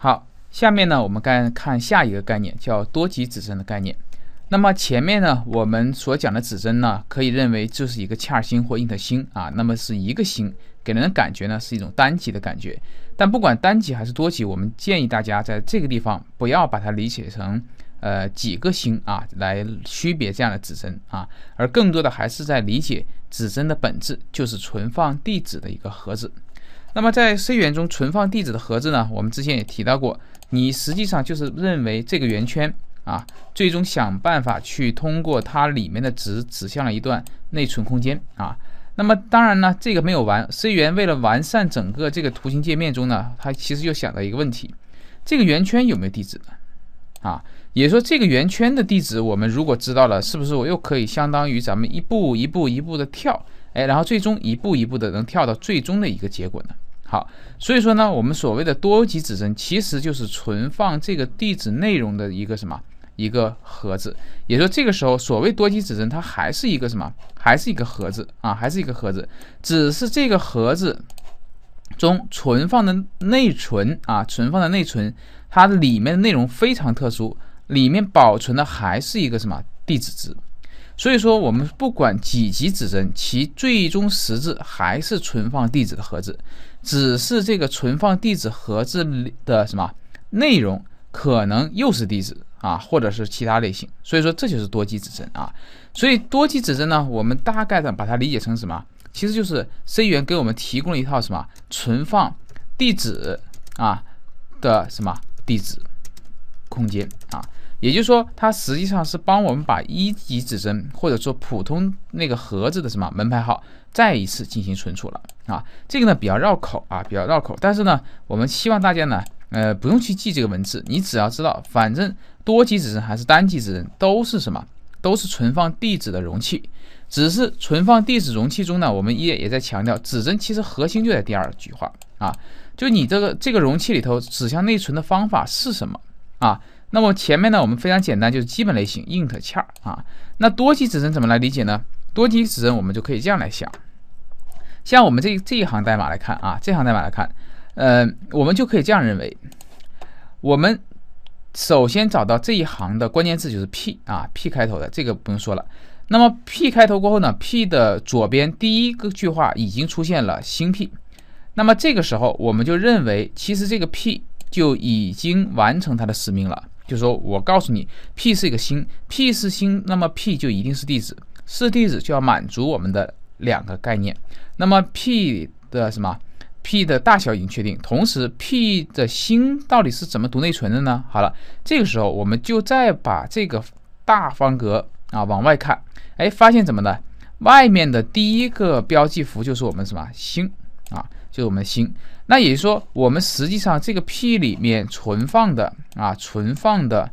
好，下面呢，我们该看下一个概念，叫多级指针的概念。那么前面呢，我们所讲的指针呢，可以认为就是一个恰星或英特星啊，那么是一个星，给人的感觉呢是一种单级的感觉。但不管单级还是多级，我们建议大家在这个地方不要把它理解成呃几个星啊来区别这样的指针啊，而更多的还是在理解指针的本质，就是存放地址的一个盒子。那么在 C 圆中存放地址的盒子呢？我们之前也提到过，你实际上就是认为这个圆圈啊，最终想办法去通过它里面的值指向了一段内存空间啊。那么当然呢，这个没有完，C 圆为了完善整个这个图形界面中呢，它其实又想到一个问题：这个圆圈有没有地址呢？啊，也说这个圆圈的地址，我们如果知道了，是不是我又可以相当于咱们一步一步一步的跳？哎，然后最终一步一步的能跳到最终的一个结果呢。好，所以说呢，我们所谓的多级指针其实就是存放这个地址内容的一个什么一个盒子。也就这个时候所谓多级指针，它还是一个什么？还是一个盒子啊？还是一个盒子？只是这个盒子中存放的内存啊，存放的内存，它里面的内容非常特殊，里面保存的还是一个什么地址值？所以说，我们不管几级指针，其最终实质还是存放地址的盒子，只是这个存放地址盒子的什么内容可能又是地址啊，或者是其他类型。所以说，这就是多级指针啊。所以多级指针呢，我们大概的把它理解成什么？其实就是 C 语言给我们提供了一套什么存放地址啊的什么地址空间啊。也就是说，它实际上是帮我们把一级指针或者说普通那个盒子的什么门牌号再一次进行存储了啊。这个呢比较绕口啊，比较绕口。但是呢，我们希望大家呢，呃，不用去记这个文字，你只要知道，反正多级指针还是单级指针，都是什么，都是存放地址的容器。只是存放地址容器中呢，我们也也在强调，指针其实核心就在第二句话啊，就你这个这个容器里头指向内存的方法是什么啊？那么前面呢，我们非常简单，就是基本类型 int c 啊。那多级指针怎么来理解呢？多级指针我们就可以这样来想，像我们这这一行代码来看啊，这行代码来看，呃，我们就可以这样认为，我们首先找到这一行的关键字就是 p 啊，p 开头的这个不用说了。那么 p 开头过后呢，p 的左边第一个句话已经出现了星 p，那么这个时候我们就认为，其实这个 p 就已经完成它的使命了。就是说我告诉你，P 是一个星，P 是星，那么 P 就一定是地址，是地址就要满足我们的两个概念。那么 P 的什么？P 的大小已经确定，同时 P 的星到底是怎么读内存的呢？好了，这个时候我们就再把这个大方格啊往外看，哎，发现什么呢？外面的第一个标记符就是我们什么星啊？就是我们星。那也就是说，我们实际上这个 p 里面存放的啊，存放的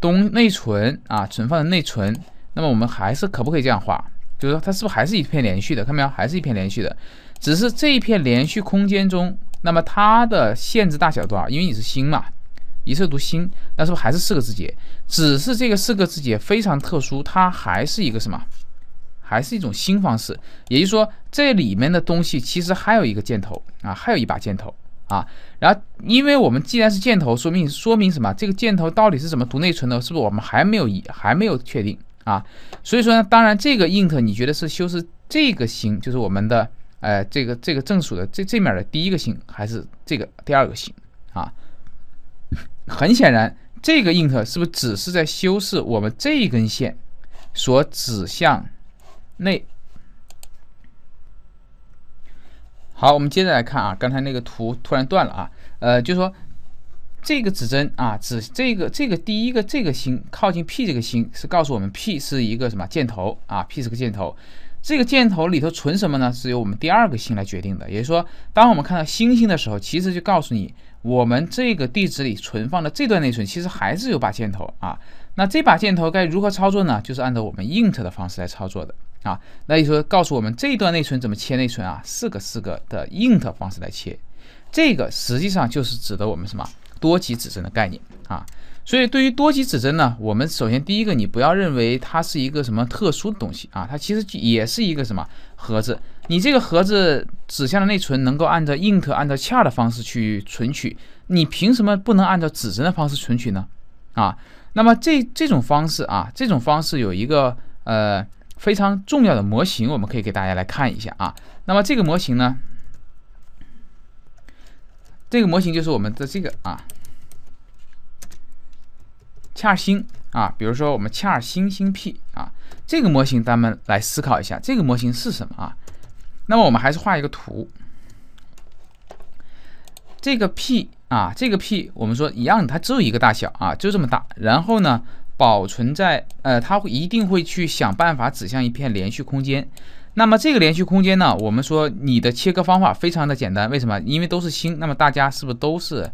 东内存啊，存放的内存，那么我们还是可不可以这样画？就是说它是不是还是一片连续的？看到没有，还是一片连续的。只是这一片连续空间中，那么它的限制大小多少？因为你是星嘛，一次读星，那是不是还是四个字节？只是这个四个字节非常特殊，它还是一个什么？还是一种新方式，也就是说，这里面的东西其实还有一个箭头啊，还有一把箭头啊。然后，因为我们既然是箭头，说明说明什么？这个箭头到底是怎么读内存的？是不是我们还没有还没有确定啊？所以说呢，当然这个 int 你觉得是修饰这个星，就是我们的呃这个这个正数的这这面的第一个星，还是这个第二个星啊？很显然，这个 int 是不是只是在修饰我们这一根线所指向？内，好，我们接着来看啊，刚才那个图突然断了啊，呃，就说这个指针啊，指这个这个第一个这个星靠近 P 这个星是告诉我们 P 是一个什么箭头啊？P 是个箭头，这个箭头里头存什么呢？是由我们第二个星来决定的，也就是说，当我们看到星星的时候，其实就告诉你我们这个地址里存放的这段内存其实还是有把箭头啊。那这把箭头该如何操作呢？就是按照我们 int 的方式来操作的啊。那也就说，告诉我们这一段内存怎么切内存啊？四个四个的 int 方式来切，这个实际上就是指的我们什么多级指针的概念啊。所以对于多级指针呢，我们首先第一个，你不要认为它是一个什么特殊的东西啊，它其实也是一个什么盒子。你这个盒子指向的内存能够按照 int 按照 char 的方式去存取，你凭什么不能按照指针的方式存取呢？啊，那么这这种方式啊，这种方式有一个呃非常重要的模型，我们可以给大家来看一下啊。那么这个模型呢，这个模型就是我们的这个啊，恰新啊，比如说我们恰新星 P 啊，这个模型咱们来思考一下，这个模型是什么啊？那么我们还是画一个图。这个 p 啊，这个 p 我们说一样，它只有一个大小啊，就这么大。然后呢，保存在呃，它一定会去想办法指向一片连续空间。那么这个连续空间呢，我们说你的切割方法非常的简单，为什么？因为都是星，那么大家是不是都是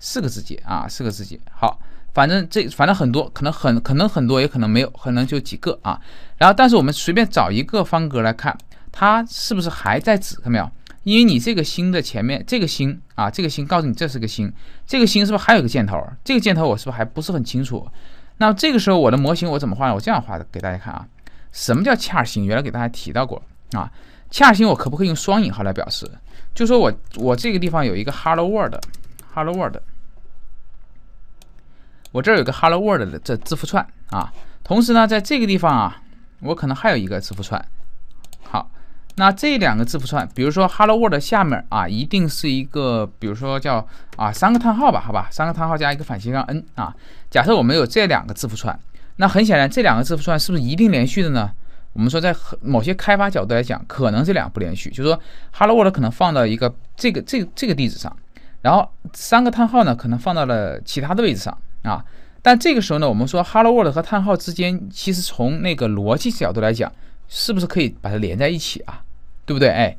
四个字节啊？四个字节。好，反正这反正很多，可能很可能很多，也可能没有，可能就几个啊。然后，但是我们随便找一个方格来看，它是不是还在指？看到没有？因为你这个星的前面这个星啊，这个星告诉你这是个星，这个星是不是还有个箭头？这个箭头我是不是还不是很清楚？那这个时候我的模型我怎么画呢？我这样画的，给大家看啊。什么叫恰星？原来给大家提到过啊。恰星我可不可以用双引号来表示？就说我我这个地方有一个 Hello World，Hello World。我这儿有个 Hello World 的这字符串啊。同时呢，在这个地方啊，我可能还有一个字符串。那这两个字符串，比如说 hello world 下面啊，一定是一个，比如说叫啊三个叹号吧，好吧，三个叹号加一个反斜杠 n 啊。假设我们有这两个字符串，那很显然这两个字符串是不是一定连续的呢？我们说在某些开发角度来讲，可能这两个不连续，就说 hello world 可能放到一个这个这个这个地址上，然后三个叹号呢可能放到了其他的位置上啊。但这个时候呢，我们说 hello world 和叹号之间，其实从那个逻辑角度来讲。是不是可以把它连在一起啊？对不对？哎，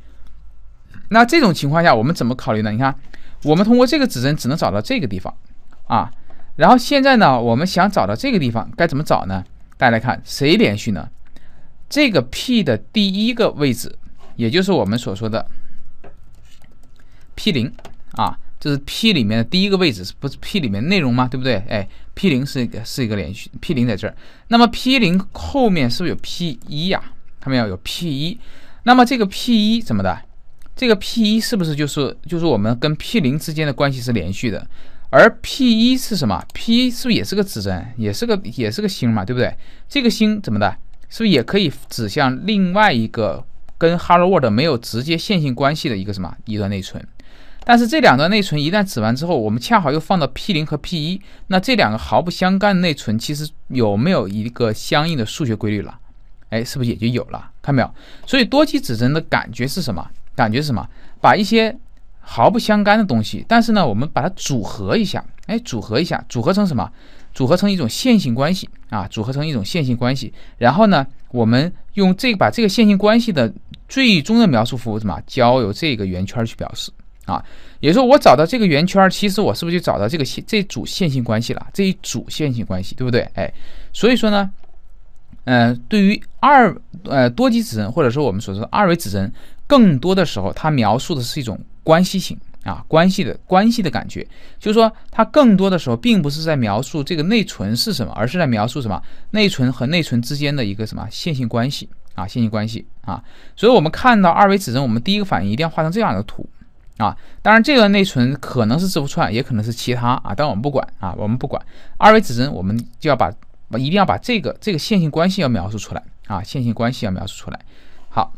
那这种情况下我们怎么考虑呢？你看，我们通过这个指针只能找到这个地方啊。然后现在呢，我们想找到这个地方该怎么找呢？大家来看，谁连续呢？这个 p 的第一个位置，也就是我们所说的 p 零啊，这是 p 里面的第一个位置，不是 p 里面内容吗？对不对？哎，p 零是一个是一个连续，p 零在这儿。那么 p 零后面是不是有 p 一呀？看们没有？有 P 一，那么这个 P 一怎么的？这个 P 一是不是就是就是我们跟 P 零之间的关系是连续的？而 P 一是什么？P 是不是也是个指针，也是个也是个星嘛，对不对？这个星怎么的？是不是也可以指向另外一个跟 h e l l o w o r l d 没有直接线性关系的一个什么一段内存？但是这两段内存一旦指完之后，我们恰好又放到 P 零和 P 一，那这两个毫不相干的内存，其实有没有一个相应的数学规律了？哎，是不是也就有了？看到没有？所以多级指针的感觉是什么？感觉是什么？把一些毫不相干的东西，但是呢，我们把它组合一下，哎，组合一下，组合成什么？组合成一种线性关系啊！组合成一种线性关系。然后呢，我们用这把这个线性关系的最终的描述符什么，交由这个圆圈去表示啊。也就是说，我找到这个圆圈，其实我是不是就找到这个线这组线性关系了？这一组线性关系，对不对？哎，所以说呢。呃，对于二呃多级指针或者说我们所说的二维指针，更多的时候它描述的是一种关系型啊，关系的关系的感觉，就是说它更多的时候并不是在描述这个内存是什么，而是在描述什么内存和内存之间的一个什么线性关系啊，线性关系啊。所以，我们看到二维指针，我们第一个反应一定要画成这样的图啊。当然，这个内存可能是字符串，也可能是其他啊，但我们不管啊，我们不管二维指针，我们就要把。一定要把这个这个线性关系要描述出来啊，线性关系要描述出来。好，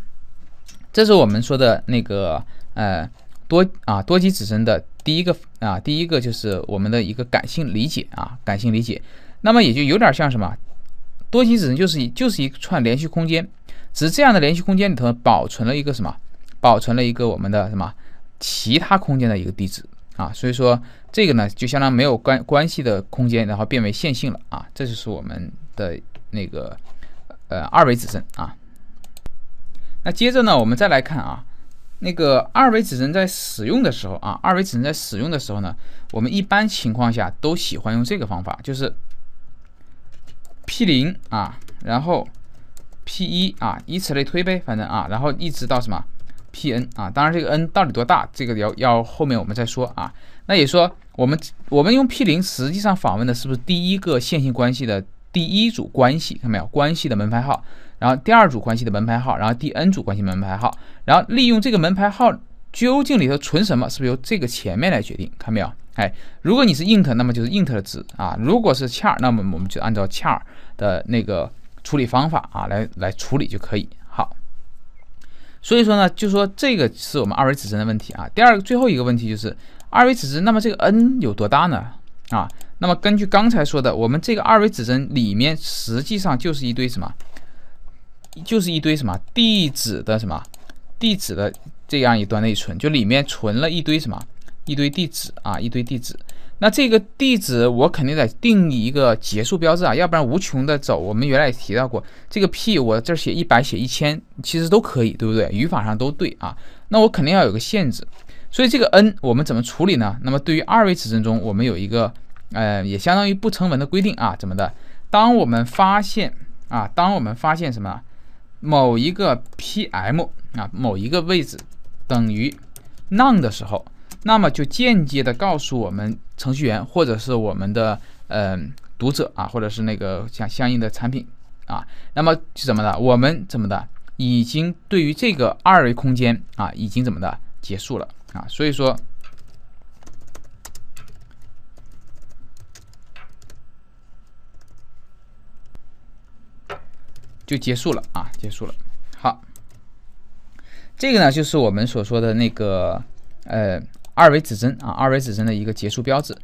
这是我们说的那个呃多啊多级指针的第一个啊第一个就是我们的一个感性理解啊感性理解。那么也就有点像什么多级指针就是一就是一串连续空间，只是这样的连续空间里头保存了一个什么保存了一个我们的什么其他空间的一个地址。啊，所以说这个呢，就相当没有关关系的空间，然后变为线性了啊，这就是我们的那个呃二维指针啊。那接着呢，我们再来看啊，那个二维指针在使用的时候啊，二维指针在使用的时候呢，我们一般情况下都喜欢用这个方法，就是 p 零啊，然后 p 一啊，以此类推呗，反正啊，然后一直到什么？p n 啊，当然这个 n 到底多大，这个要要后面我们再说啊。那也说我们我们用 p 零，实际上访问的是不是第一个线性关系的第一组关系？看到没有？关系的门牌号，然后第二组关系的门牌号，然后第 n 组关系门牌号，然后利用这个门牌号究竟里头存什么，是不是由这个前面来决定？看到没有？哎，如果你是 int，那么就是 int 的值啊；如果是 char，那么我们就按照 char 的那个处理方法啊来来处理就可以。所以说呢，就说这个是我们二维指针的问题啊。第二个、最后一个问题就是二维指针，那么这个 n 有多大呢？啊，那么根据刚才说的，我们这个二维指针里面实际上就是一堆什么，就是一堆什么地址的什么地址的这样一段内存，就里面存了一堆什么一堆地址啊，一堆地址。那这个地址我肯定得定义一个结束标志啊，要不然无穷的走。我们原来也提到过，这个 p 我这写一百写一千其实都可以，对不对？语法上都对啊。那我肯定要有个限制，所以这个 n 我们怎么处理呢？那么对于二维指针中，我们有一个，呃，也相当于不成文的规定啊，怎么的？当我们发现啊，当我们发现什么，某一个 p m 啊，某一个位置等于 none 的时候。那么就间接的告诉我们程序员，或者是我们的呃读者啊，或者是那个相相应的产品啊，那么怎么的？我们怎么的已经对于这个二维空间啊，已经怎么的结束了啊？所以说就结束了啊，结束了。好，这个呢就是我们所说的那个呃。二维指针啊，二维指针的一个结束标志。